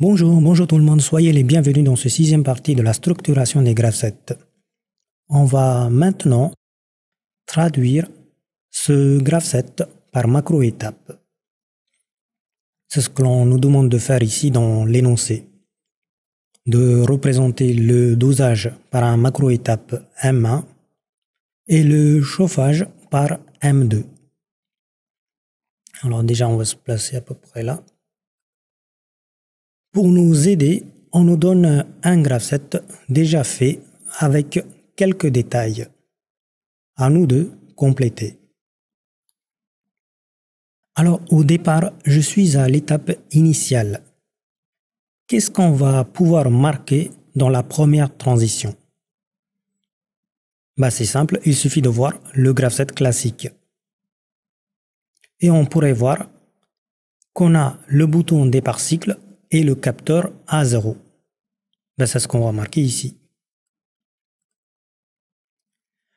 Bonjour, bonjour tout le monde, soyez les bienvenus dans ce sixième partie de la structuration des graphètes. On va maintenant traduire ce graphe par macro-étape. C'est ce que l'on nous demande de faire ici dans l'énoncé. De représenter le dosage par un macro-étape M1 et le chauffage par M2. Alors déjà, on va se placer à peu près là. Pour nous aider, on nous donne un graphset déjà fait avec quelques détails. À nous de compléter. Alors au départ, je suis à l'étape initiale. Qu'est-ce qu'on va pouvoir marquer dans la première transition bah, C'est simple, il suffit de voir le graphset classique. Et on pourrait voir qu'on a le bouton départ cycle et le capteur a 0. Ben, c'est ce qu'on va marquer ici.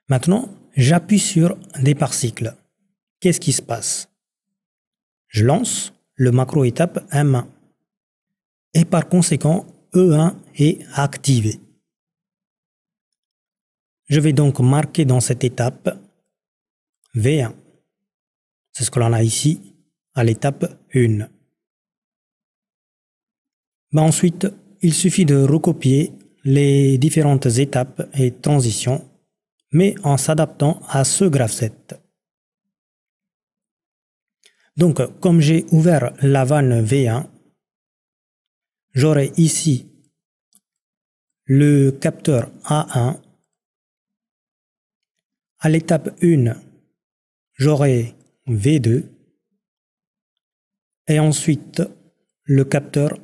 Maintenant, j'appuie sur des cycle. Qu'est-ce qui se passe Je lance le macro étape M1. Et par conséquent, E1 est activé. Je vais donc marquer dans cette étape V1. C'est ce que l'on a ici à l'étape 1. Bah, ensuite, il suffit de recopier les différentes étapes et transitions, mais en s'adaptant à ce graphset. Donc, comme j'ai ouvert la vanne V1, j'aurai ici le capteur A1. À l'étape 1, j'aurai V2 et ensuite le capteur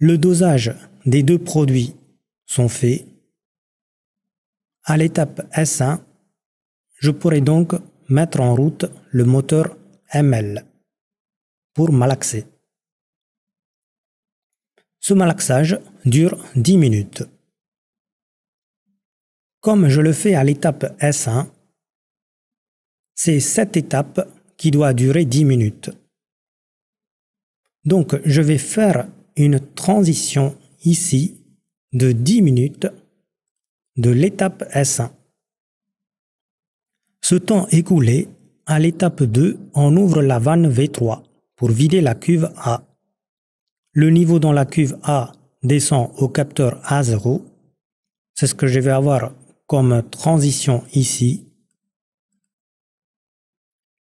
le dosage des deux produits sont faits. À l'étape S1, je pourrai donc mettre en route le moteur ML pour malaxer. Ce malaxage dure 10 minutes. Comme je le fais à l'étape S1, c'est cette étape qui doit durer 10 minutes. Donc, je vais faire une transition ici de 10 minutes de l'étape S1. Ce temps écoulé, à l'étape 2, on ouvre la vanne V3 pour vider la cuve A. Le niveau dans la cuve A descend au capteur A0. C'est ce que je vais avoir comme transition ici.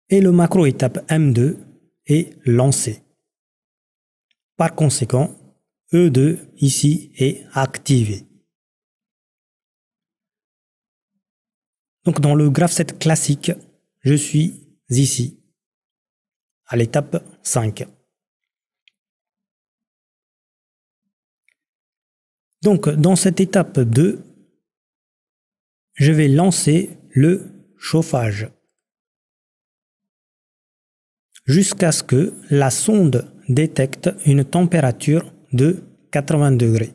Et le macro étape M2 est lancé. Par conséquent, E2 ici est activé. Donc dans le graph 7 classique, je suis ici, à l'étape 5. Donc dans cette étape 2, je vais lancer le chauffage jusqu'à ce que la sonde détecte une température de 80 degrés.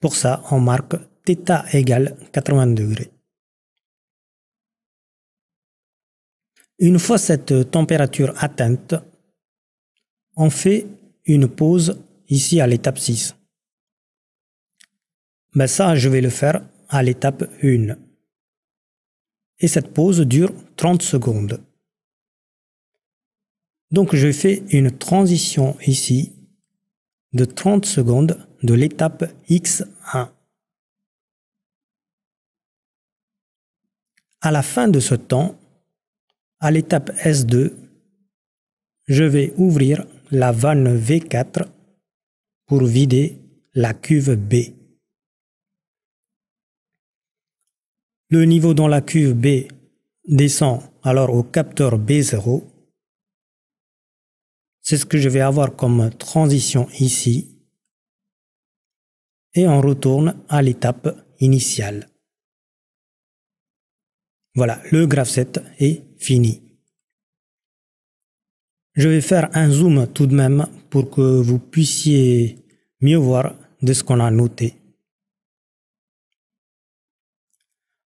Pour ça, on marque θ égale 80 degrés. Une fois cette température atteinte, on fait une pause ici à l'étape 6. Mais ben ça, je vais le faire à l'étape 1. Et cette pause dure 30 secondes. Donc je fais une transition ici de 30 secondes de l'étape X1. À la fin de ce temps, à l'étape S2, je vais ouvrir la vanne V4 pour vider la cuve B. Le niveau dans la cuve B descend alors au capteur B0 c'est ce que je vais avoir comme transition ici. Et on retourne à l'étape initiale. Voilà, le graph est fini. Je vais faire un zoom tout de même pour que vous puissiez mieux voir de ce qu'on a noté.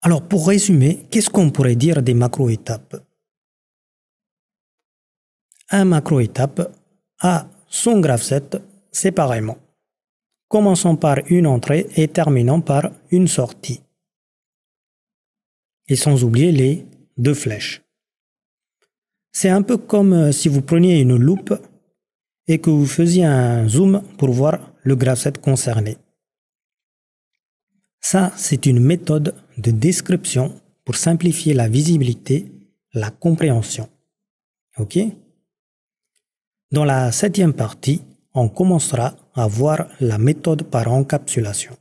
Alors pour résumer, qu'est-ce qu'on pourrait dire des macro-étapes un macro-étape à son graphe séparément, Commençons par une entrée et terminant par une sortie. Et sans oublier les deux flèches. C'est un peu comme euh, si vous preniez une loupe et que vous faisiez un zoom pour voir le graphe concerné. Ça, c'est une méthode de description pour simplifier la visibilité, la compréhension. OK dans la septième partie, on commencera à voir la méthode par encapsulation.